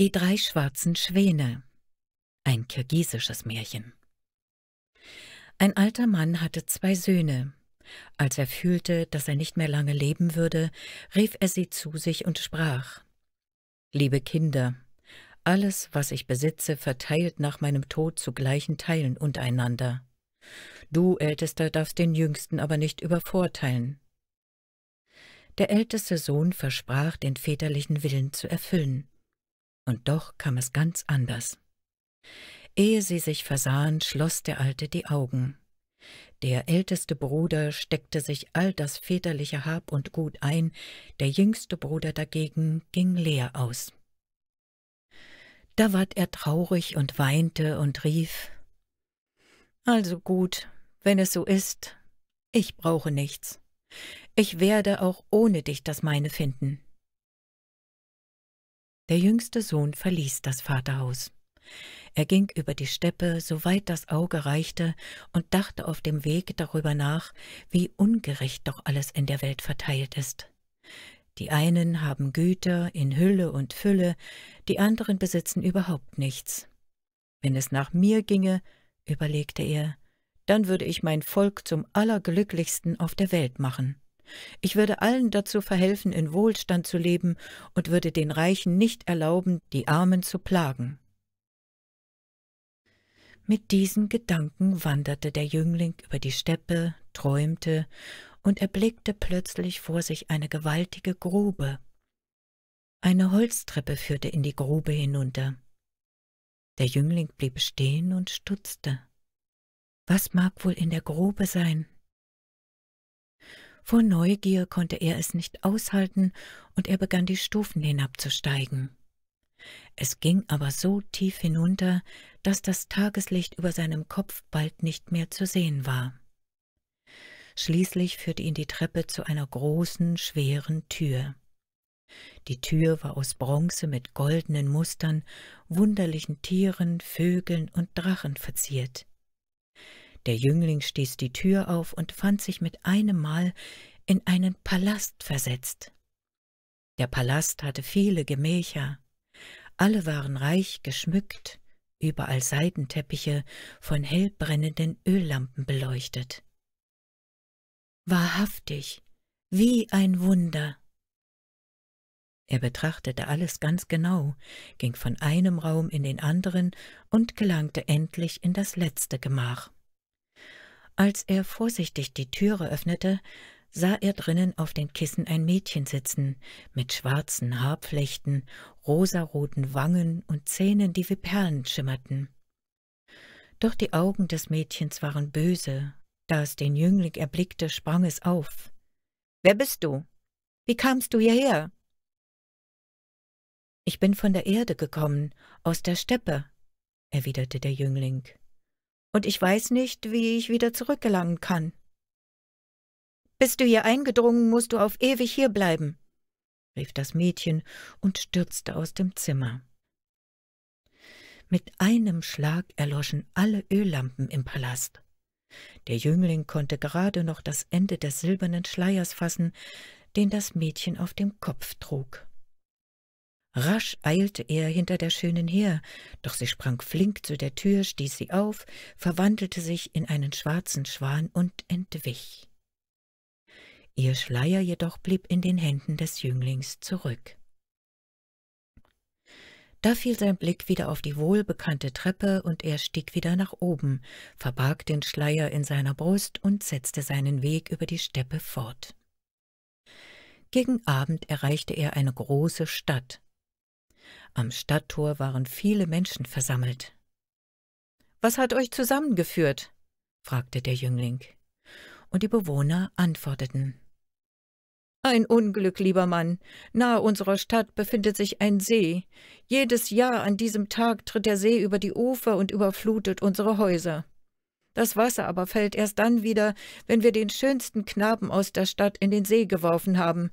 Die drei schwarzen Schwäne Ein kirgisisches Märchen Ein alter Mann hatte zwei Söhne. Als er fühlte, dass er nicht mehr lange leben würde, rief er sie zu sich und sprach Liebe Kinder, alles, was ich besitze, verteilt nach meinem Tod zu gleichen Teilen untereinander. Du, Ältester, darfst den Jüngsten aber nicht übervorteilen. Der älteste Sohn versprach, den väterlichen Willen zu erfüllen und doch kam es ganz anders. Ehe sie sich versahen, schloss der Alte die Augen. Der älteste Bruder steckte sich all das väterliche Hab und Gut ein, der jüngste Bruder dagegen ging leer aus. Da ward er traurig und weinte und rief Also gut, wenn es so ist, ich brauche nichts. Ich werde auch ohne dich das meine finden. Der jüngste Sohn verließ das Vaterhaus. Er ging über die Steppe, soweit das Auge reichte, und dachte auf dem Weg darüber nach, wie ungerecht doch alles in der Welt verteilt ist. Die einen haben Güter in Hülle und Fülle, die anderen besitzen überhaupt nichts. Wenn es nach mir ginge, überlegte er, dann würde ich mein Volk zum Allerglücklichsten auf der Welt machen. Ich würde allen dazu verhelfen, in Wohlstand zu leben und würde den Reichen nicht erlauben, die Armen zu plagen. Mit diesen Gedanken wanderte der Jüngling über die Steppe, träumte und erblickte plötzlich vor sich eine gewaltige Grube. Eine Holztreppe führte in die Grube hinunter. Der Jüngling blieb stehen und stutzte. Was mag wohl in der Grube sein? Vor Neugier konnte er es nicht aushalten, und er begann die Stufen hinabzusteigen. Es ging aber so tief hinunter, dass das Tageslicht über seinem Kopf bald nicht mehr zu sehen war. Schließlich führte ihn die Treppe zu einer großen, schweren Tür. Die Tür war aus Bronze mit goldenen Mustern, wunderlichen Tieren, Vögeln und Drachen verziert. Der Jüngling stieß die Tür auf und fand sich mit einem Mal in einen Palast versetzt. Der Palast hatte viele Gemächer. Alle waren reich geschmückt, überall Seidenteppiche von hell brennenden Öllampen beleuchtet. Wahrhaftig, wie ein Wunder! Er betrachtete alles ganz genau, ging von einem Raum in den anderen und gelangte endlich in das letzte Gemach. Als er vorsichtig die Türe öffnete, sah er drinnen auf den Kissen ein Mädchen sitzen, mit schwarzen Haarflechten, rosaroten Wangen und Zähnen, die wie Perlen schimmerten. Doch die Augen des Mädchens waren böse. Da es den Jüngling erblickte, sprang es auf. »Wer bist du? Wie kamst du hierher?« »Ich bin von der Erde gekommen, aus der Steppe«, erwiderte der Jüngling und ich weiß nicht, wie ich wieder zurückgelangen kann. Bist du hier eingedrungen, musst du auf ewig hier bleiben, rief das Mädchen und stürzte aus dem Zimmer. Mit einem Schlag erloschen alle Öllampen im Palast. Der Jüngling konnte gerade noch das Ende des silbernen Schleiers fassen, den das Mädchen auf dem Kopf trug. Rasch eilte er hinter der Schönen her, doch sie sprang flink zu der Tür, stieß sie auf, verwandelte sich in einen schwarzen Schwan und entwich. Ihr Schleier jedoch blieb in den Händen des Jünglings zurück. Da fiel sein Blick wieder auf die wohlbekannte Treppe und er stieg wieder nach oben, verbarg den Schleier in seiner Brust und setzte seinen Weg über die Steppe fort. Gegen Abend erreichte er eine große Stadt, am Stadttor waren viele Menschen versammelt. Was hat euch zusammengeführt? fragte der Jüngling. Und die Bewohner antworteten. Ein Unglück, lieber Mann. Nahe unserer Stadt befindet sich ein See. Jedes Jahr an diesem Tag tritt der See über die Ufer und überflutet unsere Häuser. Das Wasser aber fällt erst dann wieder, wenn wir den schönsten Knaben aus der Stadt in den See geworfen haben.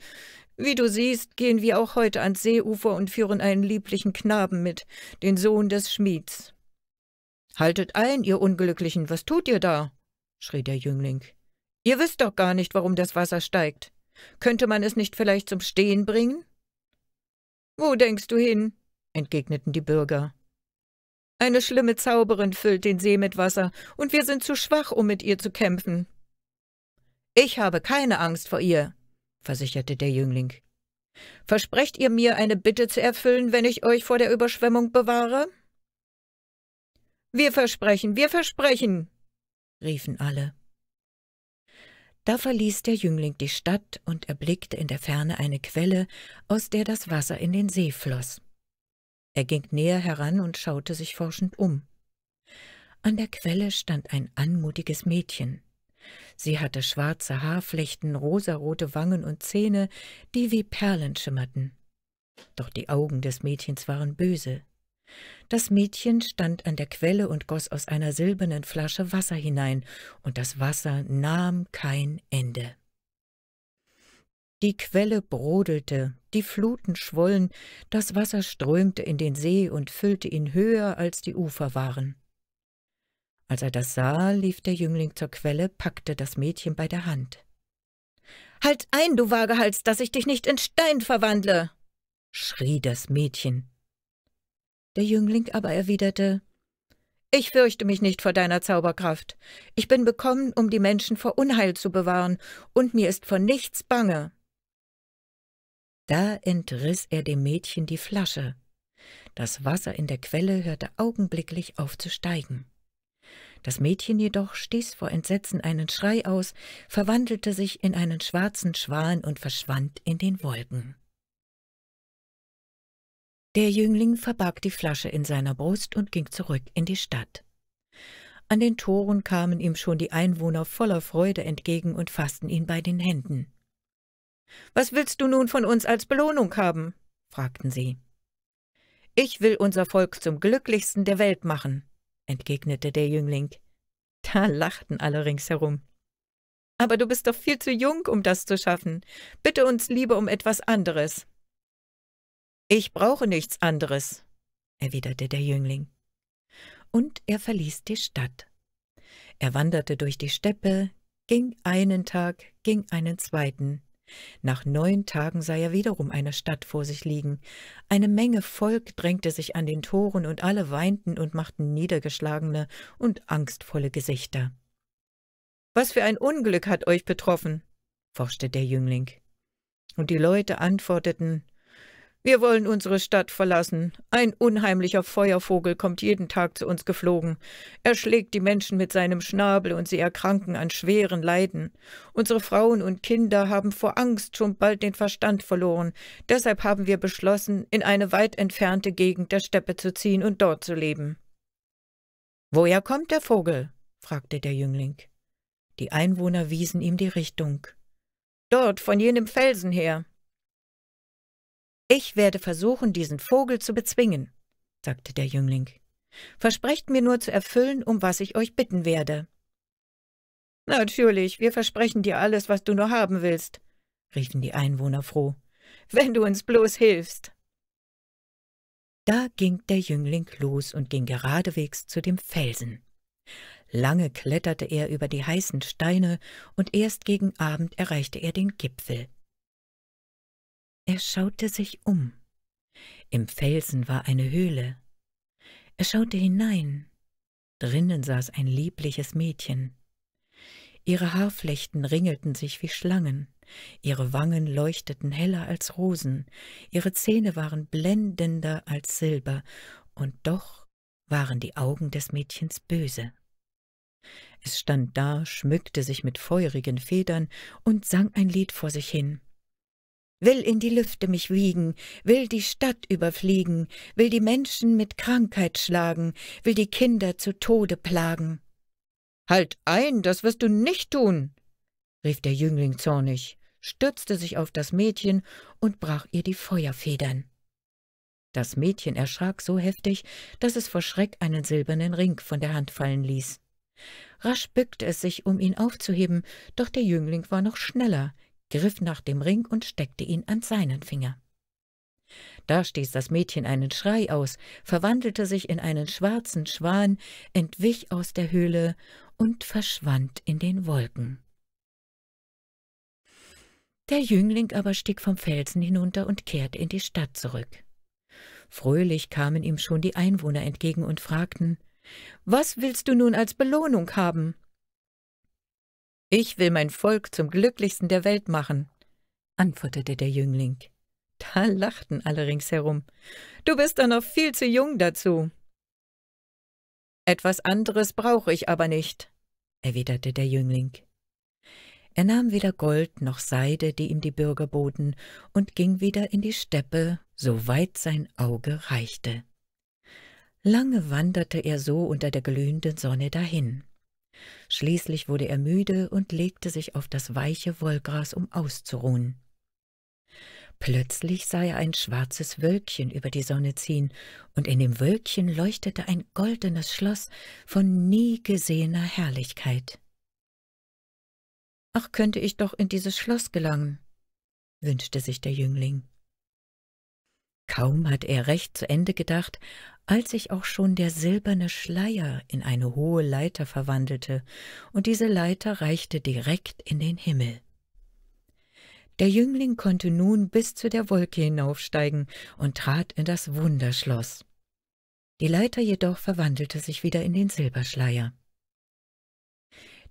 Wie du siehst, gehen wir auch heute ans Seeufer und führen einen lieblichen Knaben mit, den Sohn des Schmieds. Haltet ein, ihr Unglücklichen, was tut ihr da? schrie der Jüngling. Ihr wisst doch gar nicht, warum das Wasser steigt. Könnte man es nicht vielleicht zum Stehen bringen? Wo denkst du hin? entgegneten die Bürger. Eine schlimme Zauberin füllt den See mit Wasser, und wir sind zu schwach, um mit ihr zu kämpfen. Ich habe keine Angst vor ihr, versicherte der Jüngling. Versprecht ihr mir, eine Bitte zu erfüllen, wenn ich euch vor der Überschwemmung bewahre? Wir versprechen, wir versprechen, riefen alle. Da verließ der Jüngling die Stadt und erblickte in der Ferne eine Quelle, aus der das Wasser in den See floss. Er ging näher heran und schaute sich forschend um. An der Quelle stand ein anmutiges Mädchen. Sie hatte schwarze Haarflechten, rosarote Wangen und Zähne, die wie Perlen schimmerten. Doch die Augen des Mädchens waren böse. Das Mädchen stand an der Quelle und goss aus einer silbernen Flasche Wasser hinein, und das Wasser nahm kein Ende. Die Quelle brodelte, die Fluten schwollen, das Wasser strömte in den See und füllte ihn höher, als die Ufer waren. Als er das sah, lief der Jüngling zur Quelle, packte das Mädchen bei der Hand. »Halt ein, du Wagehals, dass ich dich nicht in Stein verwandle!« schrie das Mädchen. Der Jüngling aber erwiderte, »Ich fürchte mich nicht vor deiner Zauberkraft. Ich bin bekommen, um die Menschen vor Unheil zu bewahren, und mir ist vor nichts bange.« Da entriss er dem Mädchen die Flasche. Das Wasser in der Quelle hörte augenblicklich auf zu steigen. Das Mädchen jedoch stieß vor Entsetzen einen Schrei aus, verwandelte sich in einen schwarzen Schwan und verschwand in den Wolken. Der Jüngling verbarg die Flasche in seiner Brust und ging zurück in die Stadt. An den Toren kamen ihm schon die Einwohner voller Freude entgegen und fassten ihn bei den Händen. »Was willst du nun von uns als Belohnung haben?« fragten sie. »Ich will unser Volk zum glücklichsten der Welt machen.« entgegnete der Jüngling. Da lachten alle ringsherum. Aber du bist doch viel zu jung, um das zu schaffen. Bitte uns lieber um etwas anderes. Ich brauche nichts anderes, erwiderte der Jüngling. Und er verließ die Stadt. Er wanderte durch die Steppe, ging einen Tag, ging einen zweiten, nach neun Tagen sah er wiederum eine Stadt vor sich liegen. Eine Menge Volk drängte sich an den Toren, und alle weinten und machten niedergeschlagene und angstvolle Gesichter. Was für ein Unglück hat euch betroffen? forschte der Jüngling. Und die Leute antworteten wir wollen unsere Stadt verlassen. Ein unheimlicher Feuervogel kommt jeden Tag zu uns geflogen. Er schlägt die Menschen mit seinem Schnabel und sie erkranken an schweren Leiden. Unsere Frauen und Kinder haben vor Angst schon bald den Verstand verloren. Deshalb haben wir beschlossen, in eine weit entfernte Gegend der Steppe zu ziehen und dort zu leben. Woher kommt der Vogel? fragte der Jüngling. Die Einwohner wiesen ihm die Richtung. Dort, von jenem Felsen her, ich werde versuchen, diesen Vogel zu bezwingen, sagte der Jüngling. Versprecht mir nur zu erfüllen, um was ich euch bitten werde. Natürlich, wir versprechen dir alles, was du nur haben willst, riefen die Einwohner froh, wenn du uns bloß hilfst. Da ging der Jüngling los und ging geradewegs zu dem Felsen. Lange kletterte er über die heißen Steine, und erst gegen Abend erreichte er den Gipfel. Er schaute sich um. Im Felsen war eine Höhle. Er schaute hinein. Drinnen saß ein liebliches Mädchen. Ihre Haarflechten ringelten sich wie Schlangen, ihre Wangen leuchteten heller als Rosen, ihre Zähne waren blendender als Silber, und doch waren die Augen des Mädchens böse. Es stand da, schmückte sich mit feurigen Federn und sang ein Lied vor sich hin will in die Lüfte mich wiegen, will die Stadt überfliegen, will die Menschen mit Krankheit schlagen, will die Kinder zu Tode plagen. Halt ein, das wirst du nicht tun, rief der Jüngling zornig, stürzte sich auf das Mädchen und brach ihr die Feuerfedern. Das Mädchen erschrak so heftig, dass es vor Schreck einen silbernen Ring von der Hand fallen ließ. Rasch bückte es sich, um ihn aufzuheben, doch der Jüngling war noch schneller, griff nach dem Ring und steckte ihn an seinen Finger. Da stieß das Mädchen einen Schrei aus, verwandelte sich in einen schwarzen Schwan, entwich aus der Höhle und verschwand in den Wolken. Der Jüngling aber stieg vom Felsen hinunter und kehrte in die Stadt zurück. Fröhlich kamen ihm schon die Einwohner entgegen und fragten, »Was willst du nun als Belohnung haben?« ich will mein Volk zum glücklichsten der Welt machen, antwortete der Jüngling. Da lachten alle ringsherum. Du bist doch noch viel zu jung dazu. Etwas anderes brauche ich aber nicht, erwiderte der Jüngling. Er nahm weder Gold noch Seide, die ihm die Bürger boten, und ging wieder in die Steppe, soweit sein Auge reichte. Lange wanderte er so unter der glühenden Sonne dahin. Schließlich wurde er müde und legte sich auf das weiche Wollgras, um auszuruhen. Plötzlich sah er ein schwarzes Wölkchen über die Sonne ziehen, und in dem Wölkchen leuchtete ein goldenes Schloss von nie gesehener Herrlichkeit. »Ach, könnte ich doch in dieses Schloss gelangen«, wünschte sich der Jüngling. Kaum hat er recht zu Ende gedacht, als sich auch schon der silberne Schleier in eine hohe Leiter verwandelte, und diese Leiter reichte direkt in den Himmel. Der Jüngling konnte nun bis zu der Wolke hinaufsteigen und trat in das Wunderschloss. Die Leiter jedoch verwandelte sich wieder in den Silberschleier.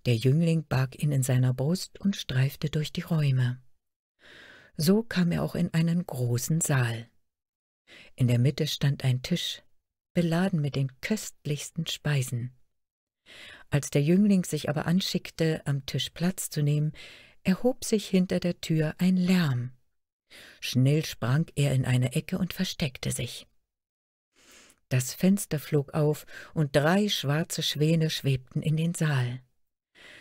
Der Jüngling barg ihn in seiner Brust und streifte durch die Räume. So kam er auch in einen großen Saal. In der Mitte stand ein Tisch, beladen mit den köstlichsten Speisen. Als der Jüngling sich aber anschickte, am Tisch Platz zu nehmen, erhob sich hinter der Tür ein Lärm. Schnell sprang er in eine Ecke und versteckte sich. Das Fenster flog auf, und drei schwarze Schwäne schwebten in den Saal.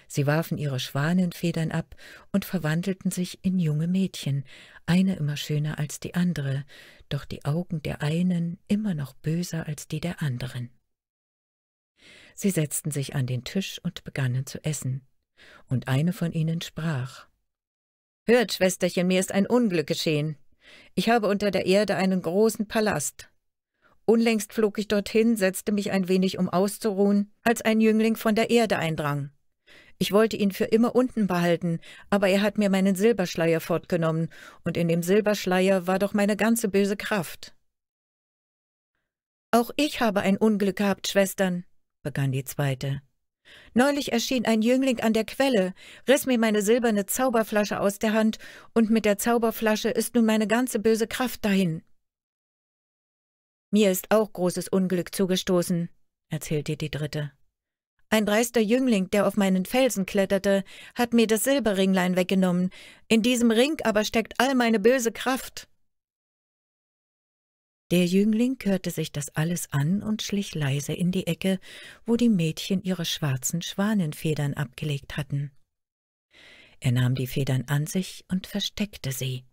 Sie warfen ihre Schwanenfedern ab und verwandelten sich in junge Mädchen, eine immer schöner als die andere, doch die Augen der einen immer noch böser als die der anderen. Sie setzten sich an den Tisch und begannen zu essen, und eine von ihnen sprach Hört, Schwesterchen, mir ist ein Unglück geschehen. Ich habe unter der Erde einen großen Palast. Unlängst flog ich dorthin, setzte mich ein wenig, um auszuruhen, als ein Jüngling von der Erde eindrang. Ich wollte ihn für immer unten behalten, aber er hat mir meinen Silberschleier fortgenommen, und in dem Silberschleier war doch meine ganze böse Kraft. Auch ich habe ein Unglück gehabt, Schwestern, begann die zweite. Neulich erschien ein Jüngling an der Quelle, riss mir meine silberne Zauberflasche aus der Hand, und mit der Zauberflasche ist nun meine ganze böse Kraft dahin. Mir ist auch großes Unglück zugestoßen, erzählte die dritte. Ein dreister Jüngling, der auf meinen Felsen kletterte, hat mir das Silberringlein weggenommen. In diesem Ring aber steckt all meine böse Kraft. Der Jüngling hörte sich das alles an und schlich leise in die Ecke, wo die Mädchen ihre schwarzen Schwanenfedern abgelegt hatten. Er nahm die Federn an sich und versteckte sie.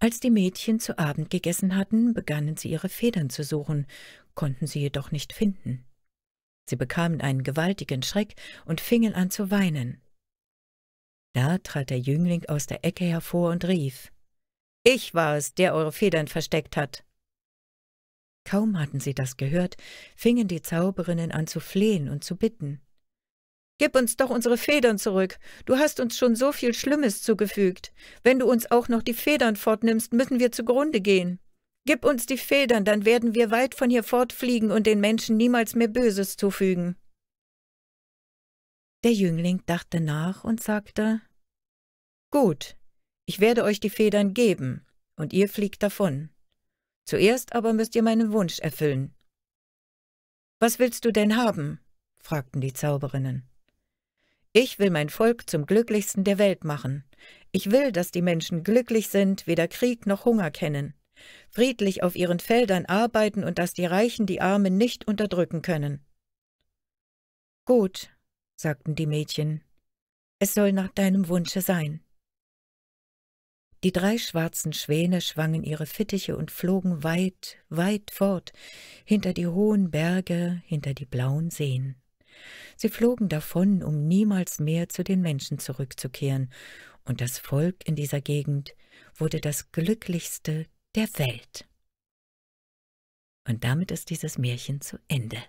Als die Mädchen zu Abend gegessen hatten, begannen sie ihre Federn zu suchen, konnten sie jedoch nicht finden. Sie bekamen einen gewaltigen Schreck und fingen an zu weinen. Da trat der Jüngling aus der Ecke hervor und rief, »Ich war es, der eure Federn versteckt hat!« Kaum hatten sie das gehört, fingen die Zauberinnen an zu flehen und zu bitten. Gib uns doch unsere Federn zurück. Du hast uns schon so viel Schlimmes zugefügt. Wenn du uns auch noch die Federn fortnimmst, müssen wir zugrunde gehen. Gib uns die Federn, dann werden wir weit von hier fortfliegen und den Menschen niemals mehr Böses zufügen. Der Jüngling dachte nach und sagte, Gut, ich werde euch die Federn geben, und ihr fliegt davon. Zuerst aber müsst ihr meinen Wunsch erfüllen. Was willst du denn haben? fragten die Zauberinnen. Ich will mein Volk zum glücklichsten der Welt machen. Ich will, dass die Menschen glücklich sind, weder Krieg noch Hunger kennen friedlich auf ihren Feldern arbeiten und dass die Reichen die Armen nicht unterdrücken können. Gut, sagten die Mädchen, es soll nach deinem Wunsche sein. Die drei schwarzen Schwäne schwangen ihre Fittiche und flogen weit, weit fort, hinter die hohen Berge, hinter die blauen Seen. Sie flogen davon, um niemals mehr zu den Menschen zurückzukehren, und das Volk in dieser Gegend wurde das glücklichste, der Welt. Und damit ist dieses Märchen zu Ende.